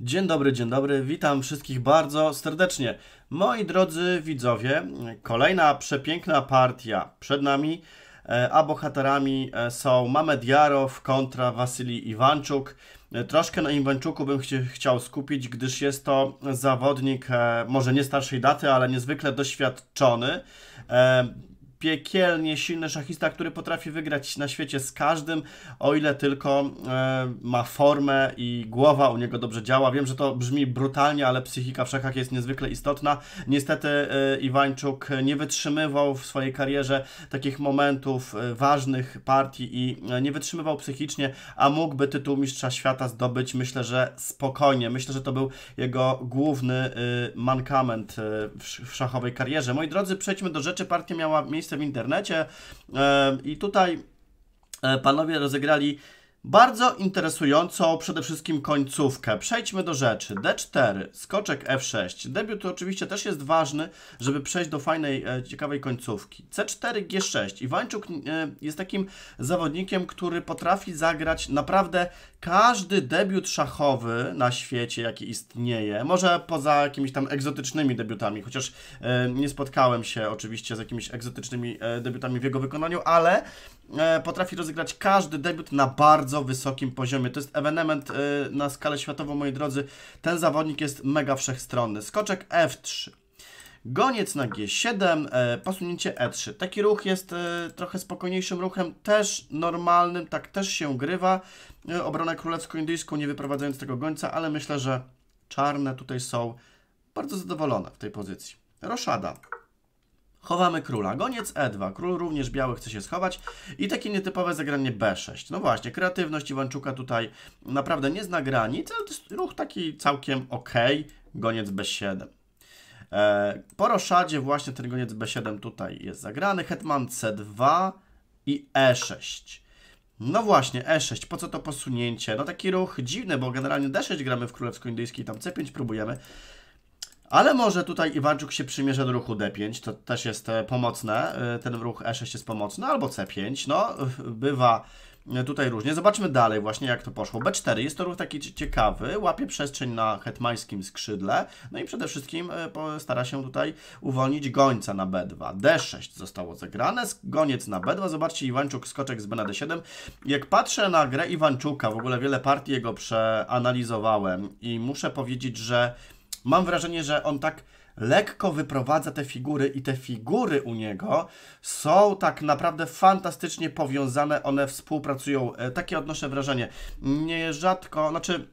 Dzień dobry, dzień dobry, witam wszystkich bardzo serdecznie. Moi drodzy widzowie, kolejna przepiękna partia przed nami, e, a bohaterami e, są Mamed Jarow kontra Wasylii Iwanczuk. E, troszkę na Iwanczuku bym chciał skupić, gdyż jest to zawodnik może nie starszej daty, ale niezwykle doświadczony piekielnie silny szachista, który potrafi wygrać na świecie z każdym, o ile tylko e, ma formę i głowa u niego dobrze działa. Wiem, że to brzmi brutalnie, ale psychika w szachach jest niezwykle istotna. Niestety e, Iwańczuk nie wytrzymywał w swojej karierze takich momentów e, ważnych partii i e, nie wytrzymywał psychicznie, a mógłby tytuł mistrza świata zdobyć, myślę, że spokojnie. Myślę, że to był jego główny y, mankament e, w, w szachowej karierze. Moi drodzy, przejdźmy do rzeczy. Partia miała miejsce w internecie. E, I tutaj e, panowie rozegrali bardzo interesującą przede wszystkim końcówkę. Przejdźmy do rzeczy. D4, skoczek F6. Debiut oczywiście też jest ważny, żeby przejść do fajnej, e, ciekawej końcówki. C4, G6. Iwańczuk e, jest takim zawodnikiem, który potrafi zagrać naprawdę każdy debiut szachowy na świecie, jaki istnieje. Może poza jakimiś tam egzotycznymi debiutami, chociaż e, nie spotkałem się oczywiście z jakimiś egzotycznymi debiutami w jego wykonaniu, ale E, potrafi rozegrać każdy debiut na bardzo wysokim poziomie. To jest ewenement e, na skalę światową, moi drodzy. Ten zawodnik jest mega wszechstronny. Skoczek F3. Goniec na G7, e, posunięcie E3. Taki ruch jest trochę spokojniejszym ruchem, też normalnym, tak też się grywa. obronę królewsko-indyjską, nie wyprowadzając tego gońca, ale myślę, że czarne tutaj są bardzo zadowolone w tej pozycji. Roszada. Chowamy króla. Goniec E2. Król również biały chce się schować. I takie nietypowe zagranie B6. No właśnie, kreatywność Iwanczuka tutaj naprawdę nie zna granic, ale to jest ruch taki całkiem ok. Goniec B7. E, po roszadzie właśnie ten goniec B7 tutaj jest zagrany. Hetman C2 i E6. No właśnie, E6, po co to posunięcie? No taki ruch dziwny, bo generalnie D6 gramy w królewsko-indyjskiej, tam C5 próbujemy, ale może tutaj Iwanczuk się przymierze do ruchu D5, to też jest e, pomocne, e, ten ruch E6 jest pomocny, albo C5, no bywa e, tutaj różnie. Zobaczmy dalej właśnie jak to poszło. B4, jest to ruch taki ciekawy, łapie przestrzeń na hetmańskim skrzydle, no i przede wszystkim stara się tutaj uwolnić gońca na B2. D6 zostało zagrane, goniec na B2, zobaczcie Iwanczuk skoczek z B na D7. Jak patrzę na grę Iwanczuka, w ogóle wiele partii jego przeanalizowałem i muszę powiedzieć, że mam wrażenie, że on tak lekko wyprowadza te figury i te figury u niego są tak naprawdę fantastycznie powiązane, one współpracują. E, takie odnoszę wrażenie. Nierzadko, znaczy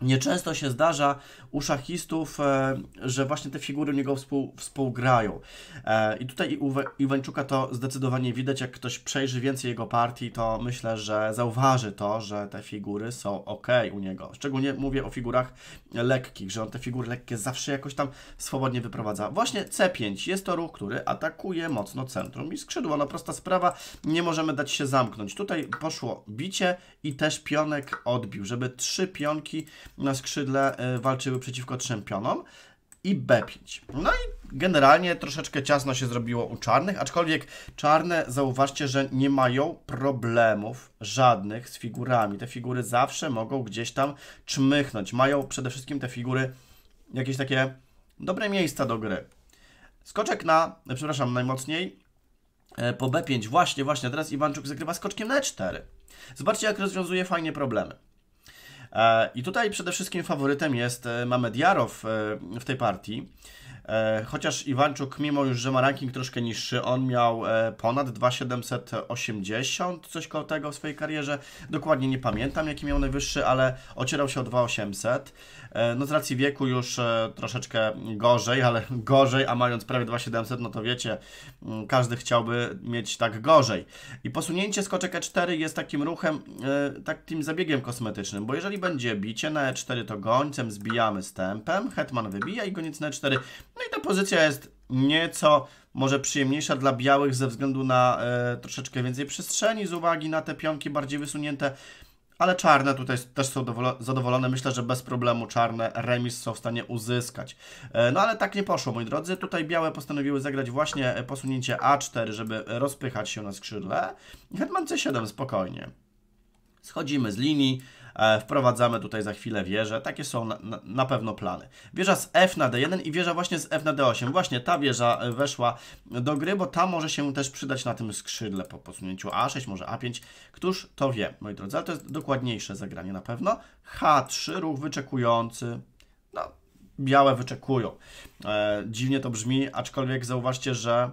Nieczęsto się zdarza u szachistów, e, że właśnie te figury u niego współ, współgrają. E, I tutaj u Iwańczuka to zdecydowanie widać. Jak ktoś przejrzy więcej jego partii, to myślę, że zauważy to, że te figury są ok u niego. Szczególnie mówię o figurach lekkich, że on te figury lekkie zawsze jakoś tam swobodnie wyprowadza. Właśnie C5 jest to ruch, który atakuje mocno centrum i skrzydło. No prosta sprawa, nie możemy dać się zamknąć. Tutaj poszło bicie i też pionek odbił, żeby trzy pionki na skrzydle e, walczyły przeciwko trzem i B5. No i generalnie troszeczkę ciasno się zrobiło u czarnych, aczkolwiek czarne zauważcie, że nie mają problemów żadnych z figurami. Te figury zawsze mogą gdzieś tam czmychnąć. Mają przede wszystkim te figury jakieś takie dobre miejsca do gry. Skoczek na, e, przepraszam, najmocniej e, po B5. Właśnie, właśnie, teraz Iwanczuk zagrywa skoczkiem na E4. Zobaczcie, jak rozwiązuje fajnie problemy. E, I tutaj przede wszystkim faworytem jest Mamed e, Jarow e, w tej partii. E, chociaż Iwanczuk, mimo już, że ma ranking troszkę niższy, on miał e, ponad 2,780, coś koło tego w swojej karierze. Dokładnie nie pamiętam, jaki miał najwyższy, ale ocierał się o 2,800. E, no z racji wieku już troszeczkę gorzej, ale gorzej, a mając prawie 2,700, no to wiecie, mm, każdy chciałby mieć tak gorzej. I posunięcie skoczek E4 jest takim ruchem, takim zabiegiem kosmetycznym, bo jeżeli będzie bicie na E4, to gońcem zbijamy stępem, hetman wybija i goniec na E4. No i ta pozycja jest nieco może przyjemniejsza dla białych ze względu na e, troszeczkę więcej przestrzeni z uwagi na te pionki bardziej wysunięte, ale czarne tutaj też są zadowolone. Myślę, że bez problemu czarne remis są w stanie uzyskać. E, no ale tak nie poszło, moi drodzy. Tutaj białe postanowiły zagrać właśnie e, posunięcie A4, żeby rozpychać się na skrzydle. Hetman C7 spokojnie. Schodzimy z linii, E, wprowadzamy tutaj za chwilę wieżę. Takie są na, na pewno plany. Wieża z F na D1 i wieża właśnie z F na D8. Właśnie ta wieża e, weszła do gry, bo ta może się też przydać na tym skrzydle po posunięciu A6, może A5. Któż to wie, moi drodzy, ale to jest dokładniejsze zagranie na pewno. H3, ruch wyczekujący. No, białe wyczekują. E, dziwnie to brzmi, aczkolwiek zauważcie, że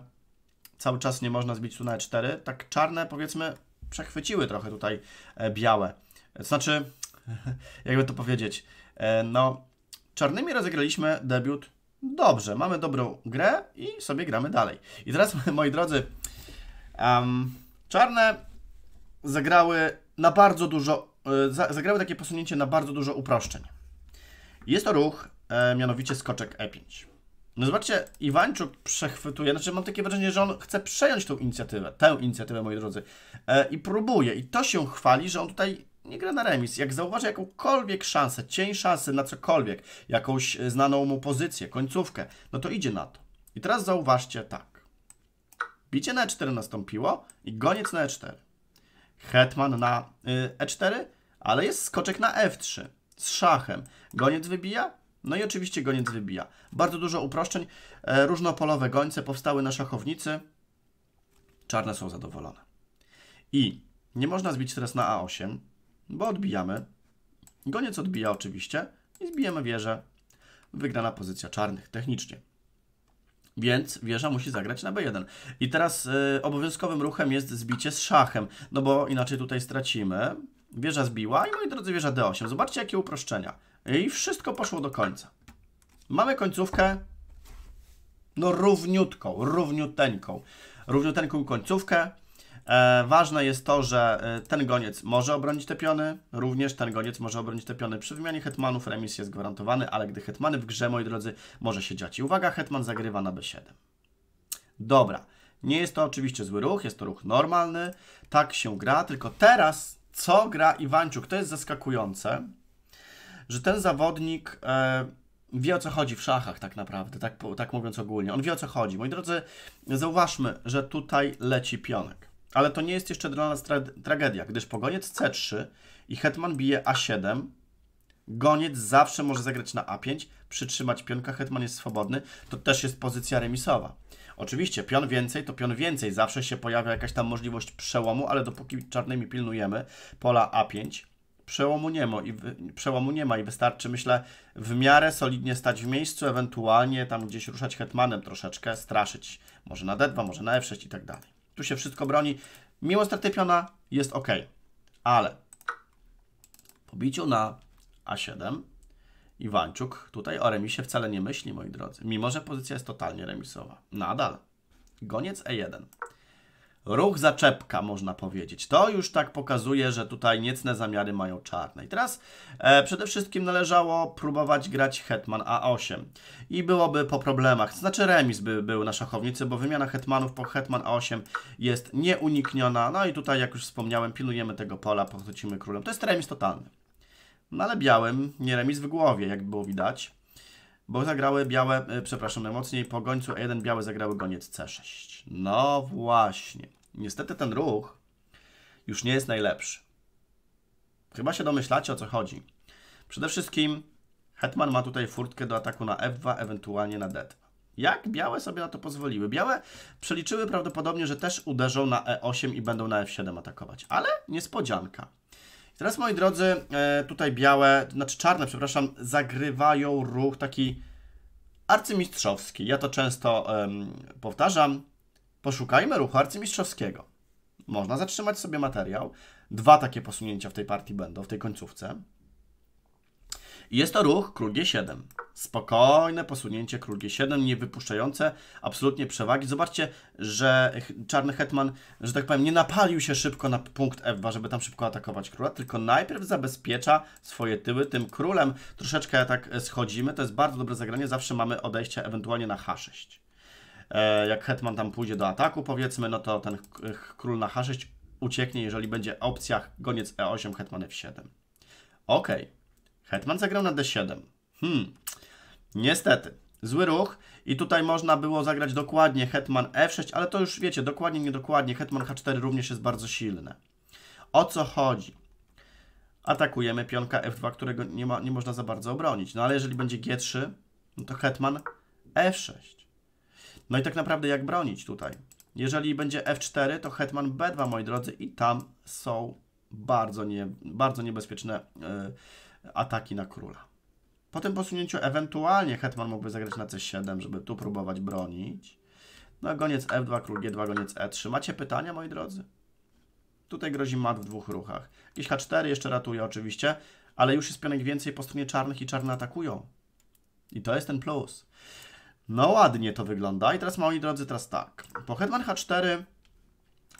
cały czas nie można zbić tu na E4. Tak czarne, powiedzmy, przechwyciły trochę tutaj e, białe znaczy, jakby to powiedzieć, e, no, czarnymi rozegraliśmy debiut dobrze. Mamy dobrą grę i sobie gramy dalej. I teraz, moi drodzy, um, czarne zagrały na bardzo dużo, e, zagrały takie posunięcie na bardzo dużo uproszczeń. Jest to ruch, e, mianowicie skoczek E5. No zobaczcie, Iwańczuk przechwytuje, znaczy mam takie wrażenie, że on chce przejąć tą inicjatywę, tę inicjatywę, moi drodzy, e, i próbuje. I to się chwali, że on tutaj nie gra na remis. Jak zauważy jakąkolwiek szansę, cień szansy na cokolwiek, jakąś znaną mu pozycję, końcówkę, no to idzie na to. I teraz zauważcie tak. Bicie na e4 nastąpiło i goniec na e4. Hetman na y, e4, ale jest skoczek na f3 z szachem. Goniec wybija, no i oczywiście goniec wybija. Bardzo dużo uproszczeń. E, różnopolowe gońce powstały na szachownicy. Czarne są zadowolone. I nie można zbić teraz na a8, bo odbijamy. Goniec odbija oczywiście i zbijemy wieżę. Wygrana pozycja czarnych technicznie. Więc wieża musi zagrać na B1. I teraz y, obowiązkowym ruchem jest zbicie z szachem, no bo inaczej tutaj stracimy. Wieża zbiła i moi drodzy wieża D8. Zobaczcie jakie uproszczenia. I wszystko poszło do końca. Mamy końcówkę no równiutką, równiuteńką. Równiuteńką końcówkę. E, ważne jest to, że e, ten goniec może obronić te piony, również ten goniec może obronić te piony. Przy wymianie hetmanów remis jest gwarantowany, ale gdy hetmany w grze, moi drodzy, może się dziać. I uwaga, hetman zagrywa na b7. Dobra, nie jest to oczywiście zły ruch, jest to ruch normalny, tak się gra, tylko teraz co gra Iwańczuk? To jest zaskakujące, że ten zawodnik... E, wie o co chodzi w szachach tak naprawdę, tak, tak mówiąc ogólnie. On wie o co chodzi. Moi drodzy, zauważmy, że tutaj leci pionek. Ale to nie jest jeszcze dla nas tra tragedia, gdyż pogoniec C3 i hetman bije A7, goniec zawsze może zagrać na A5, przytrzymać pionka, hetman jest swobodny, to też jest pozycja remisowa. Oczywiście, pion więcej to pion więcej, zawsze się pojawia jakaś tam możliwość przełomu, ale dopóki czarnymi pilnujemy pola A5, przełomu nie ma i, przełomu nie ma i wystarczy, myślę, w miarę solidnie stać w miejscu, ewentualnie tam gdzieś ruszać hetmanem troszeczkę, straszyć może na D2, może na F6 i tak dalej tu się wszystko broni. Mimo straty piona jest ok, ale po biciu na A7 Iwanczuk tutaj o remisie wcale nie myśli, moi drodzy, mimo że pozycja jest totalnie remisowa. Nadal goniec E1 ruch zaczepka, można powiedzieć. To już tak pokazuje, że tutaj niecne zamiary mają czarne. I teraz e, przede wszystkim należało próbować grać hetman a8 i byłoby po problemach, znaczy remis by był na szachownicy, bo wymiana hetmanów po hetman a8 jest nieunikniona. No i tutaj, jak już wspomniałem, pilnujemy tego pola, powrócimy królem. To jest remis totalny. No ale białym nie remis w głowie, jak było widać, bo zagrały białe, e, przepraszam, najmocniej po gońcu a 1 białe zagrały goniec C6. No właśnie. Niestety ten ruch już nie jest najlepszy. Chyba się domyślacie o co chodzi. Przede wszystkim Hetman ma tutaj furtkę do ataku na F2, ewentualnie na D2. Jak białe sobie na to pozwoliły? Białe przeliczyły prawdopodobnie, że też uderzą na E8 i będą na F7 atakować. Ale niespodzianka. I teraz, moi drodzy, e, tutaj białe, znaczy czarne, przepraszam, zagrywają ruch taki arcymistrzowski. Ja to często um, powtarzam. Poszukajmy ruchu arcymistrzowskiego. Można zatrzymać sobie materiał. Dwa takie posunięcia w tej partii będą, w tej końcówce. I jest to ruch król G7. Spokojne posunięcie król G7, nie wypuszczające absolutnie przewagi. Zobaczcie, że czarny hetman, że tak powiem, nie napalił się szybko na punkt F2, żeby tam szybko atakować króla, tylko najpierw zabezpiecza swoje tyły tym królem. Troszeczkę tak e, schodzimy, to jest bardzo dobre zagranie, zawsze mamy odejście ewentualnie na H6. E, jak Hetman tam pójdzie do ataku, powiedzmy, no to ten król na H6 ucieknie, jeżeli będzie opcja goniec E8, Hetman F7. Ok, Hetman zagrał na D7. Hmm, niestety, zły ruch. I tutaj można było zagrać dokładnie Hetman F6, ale to już wiecie, dokładnie, niedokładnie. Hetman H4 również jest bardzo silny. O co chodzi? Atakujemy pionka F2, którego nie, ma, nie można za bardzo obronić. No ale jeżeli będzie G3, no to Hetman F6. No i tak naprawdę jak bronić tutaj? Jeżeli będzie F4, to hetman B2, moi drodzy, i tam są bardzo, nie, bardzo niebezpieczne y, ataki na króla. Po tym posunięciu ewentualnie hetman mógłby zagrać na C7, żeby tu próbować bronić. No goniec F2, król G2, goniec E3. Macie pytania, moi drodzy? Tutaj grozi mat w dwóch ruchach. Jakiś H4 jeszcze ratuje oczywiście, ale już jest pionek więcej po stronie czarnych i czarne atakują. I to jest ten plus. No ładnie to wygląda. I teraz, moi drodzy, teraz tak. Po Hetman H4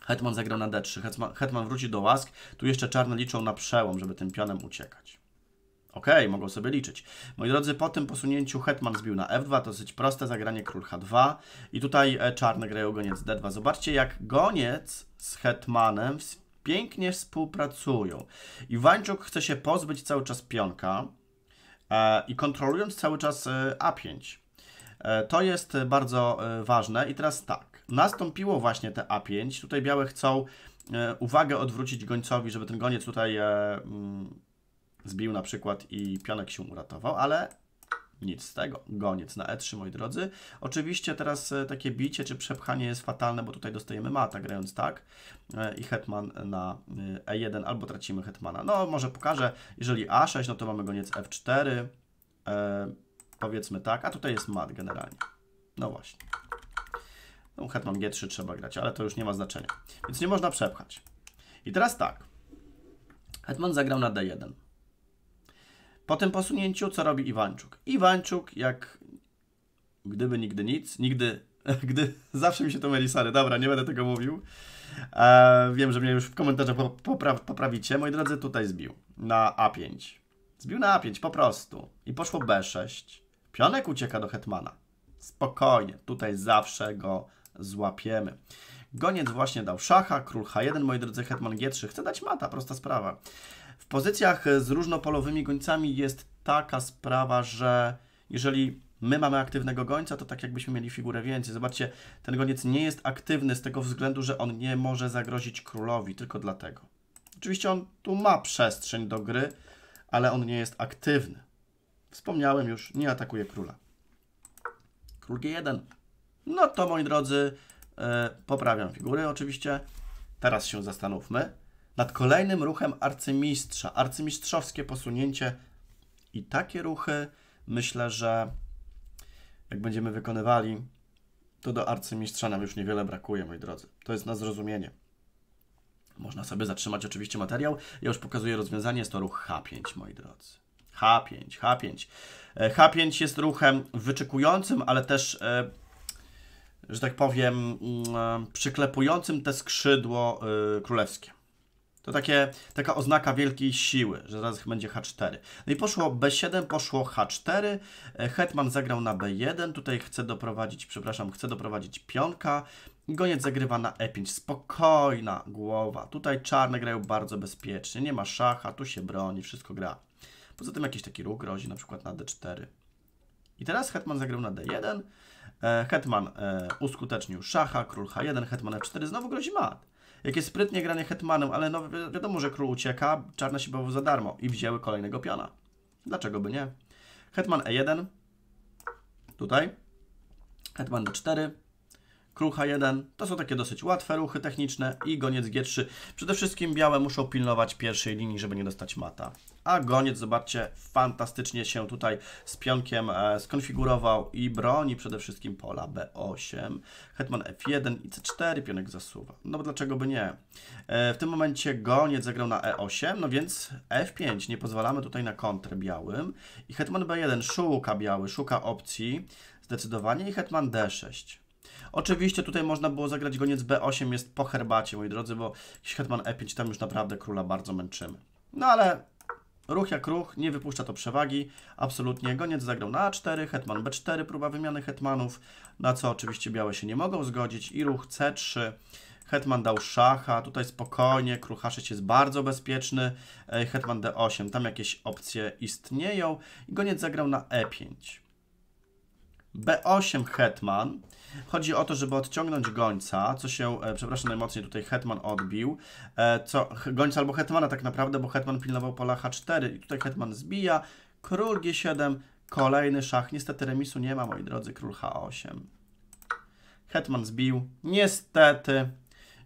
Hetman zagra na D3. Hetman, Hetman wróci do łask. Tu jeszcze czarne liczą na przełom, żeby tym pionem uciekać. Ok, mogą sobie liczyć. Moi drodzy, po tym posunięciu Hetman zbił na F2, to dosyć proste zagranie król H2 i tutaj e, czarne grają goniec D2. Zobaczcie, jak goniec z Hetmanem pięknie współpracują. Iwańczuk chce się pozbyć cały czas pionka e, i kontrolując cały czas e, A5. E, to jest bardzo e, ważne i teraz tak, nastąpiło właśnie te A5, tutaj białe chcą e, uwagę odwrócić gońcowi, żeby ten goniec tutaj mm, zbił na przykład i pionek się uratował, ale nic z tego. Goniec na E3, moi drodzy. Oczywiście teraz takie bicie czy przepchanie jest fatalne, bo tutaj dostajemy mata grając tak i hetman na E1 albo tracimy hetmana. No, może pokażę. Jeżeli A6, no to mamy goniec F4, Powiedzmy tak, a tutaj jest mat generalnie. No właśnie. No, hetman G3 trzeba grać, ale to już nie ma znaczenia. Więc nie można przepchać. I teraz tak. Hetman zagrał na D1. Po tym posunięciu, co robi Iwańczuk? Iwańczuk, jak gdyby nigdy nic, nigdy, gdy, zawsze mi się to myli, sorry, dobra, nie będę tego mówił. E, wiem, że mnie już w komentarzach popra poprawicie. Moi drodzy, tutaj zbił na A5. Zbił na A5, po prostu. I poszło B6. Pionek ucieka do hetmana. Spokojnie, tutaj zawsze go złapiemy. Goniec właśnie dał szacha, król H1, moi drodzy, hetman G3. Chce dać mata, prosta sprawa. W pozycjach z różnopolowymi gońcami jest taka sprawa, że jeżeli my mamy aktywnego gońca, to tak jakbyśmy mieli figurę więcej. Zobaczcie, ten goniec nie jest aktywny z tego względu, że on nie może zagrozić królowi, tylko dlatego. Oczywiście on tu ma przestrzeń do gry, ale on nie jest aktywny. Wspomniałem już, nie atakuje króla. Król G1. No to, moi drodzy, e, poprawiam figury oczywiście. Teraz się zastanówmy nad kolejnym ruchem arcymistrza. Arcymistrzowskie posunięcie i takie ruchy myślę, że jak będziemy wykonywali, to do arcymistrza nam już niewiele brakuje, moi drodzy. To jest na zrozumienie. Można sobie zatrzymać oczywiście materiał. Ja już pokazuję rozwiązanie, jest to ruch H5, moi drodzy. H5, H5. H5 jest ruchem wyczekującym, ale też, e, że tak powiem, mm, e, przyklepującym te skrzydło e, królewskie. To takie, taka oznaka wielkiej siły, że zaraz będzie H4. No i poszło B7, poszło H4, hetman zagrał na B1, tutaj chce doprowadzić, przepraszam, chce doprowadzić pionka, goniec zagrywa na E5, spokojna głowa, tutaj czarne grają bardzo bezpiecznie, nie ma szacha, tu się broni, wszystko gra. Poza tym jakiś taki ruch grozi na przykład na d4. I teraz hetman zagrał na d1, e, hetman e, uskutecznił szacha, król h1, hetman f4, znowu grozi mat. Jakie sprytnie granie hetmanem, ale no wiadomo, że król ucieka, czarne się bawił za darmo i wzięły kolejnego piona. Dlaczego by nie? Hetman e1, tutaj, hetman d4, krucha 1. To są takie dosyć łatwe ruchy techniczne i goniec G3. Przede wszystkim białe muszą pilnować pierwszej linii, żeby nie dostać mata. A goniec, zobaczcie, fantastycznie się tutaj z pionkiem e, skonfigurował i broni przede wszystkim pola B8. Hetman F1 i C4, pionek zasuwa. No bo dlaczego by nie? E, w tym momencie goniec zagrał na E8, no więc F5, nie pozwalamy tutaj na kontr białym. I hetman B1 szuka biały, szuka opcji zdecydowanie i hetman D6. Oczywiście tutaj można było zagrać goniec B8, jest po herbacie, moi drodzy, bo jeśli hetman E5 tam już naprawdę króla bardzo męczymy. No ale ruch jak ruch, nie wypuszcza to przewagi, absolutnie. Goniec zagrał na A4, hetman B4, próba wymiany hetmanów, na co oczywiście białe się nie mogą zgodzić i ruch C3. Hetman dał szacha, tutaj spokojnie, król H6 jest bardzo bezpieczny, hetman D8, tam jakieś opcje istnieją i goniec zagrał na E5. B8 Hetman. Chodzi o to, żeby odciągnąć gońca, co się, e, przepraszam najmocniej, tutaj Hetman odbił. E, co, gońca albo Hetmana tak naprawdę, bo Hetman pilnował pola H4 i tutaj Hetman zbija. Król G7, kolejny szach. Niestety remisu nie ma, moi drodzy, król H8. Hetman zbił, niestety.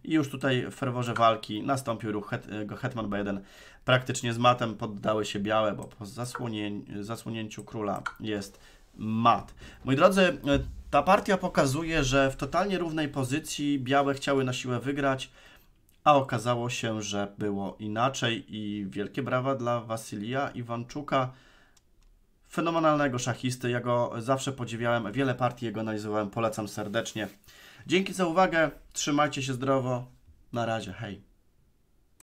I już tutaj w ferworze walki nastąpił ruch het, e, Hetman B1. Praktycznie z matem poddały się białe, bo po zasłonię, zasłonięciu króla jest mat. Moi drodzy, e, ta partia pokazuje, że w totalnie równej pozycji białe chciały na siłę wygrać, a okazało się, że było inaczej i wielkie brawa dla Wasylia Iwanczuka, fenomenalnego szachisty. Ja go zawsze podziwiałem, wiele partii jego analizowałem, polecam serdecznie. Dzięki za uwagę, trzymajcie się zdrowo, na razie, hej.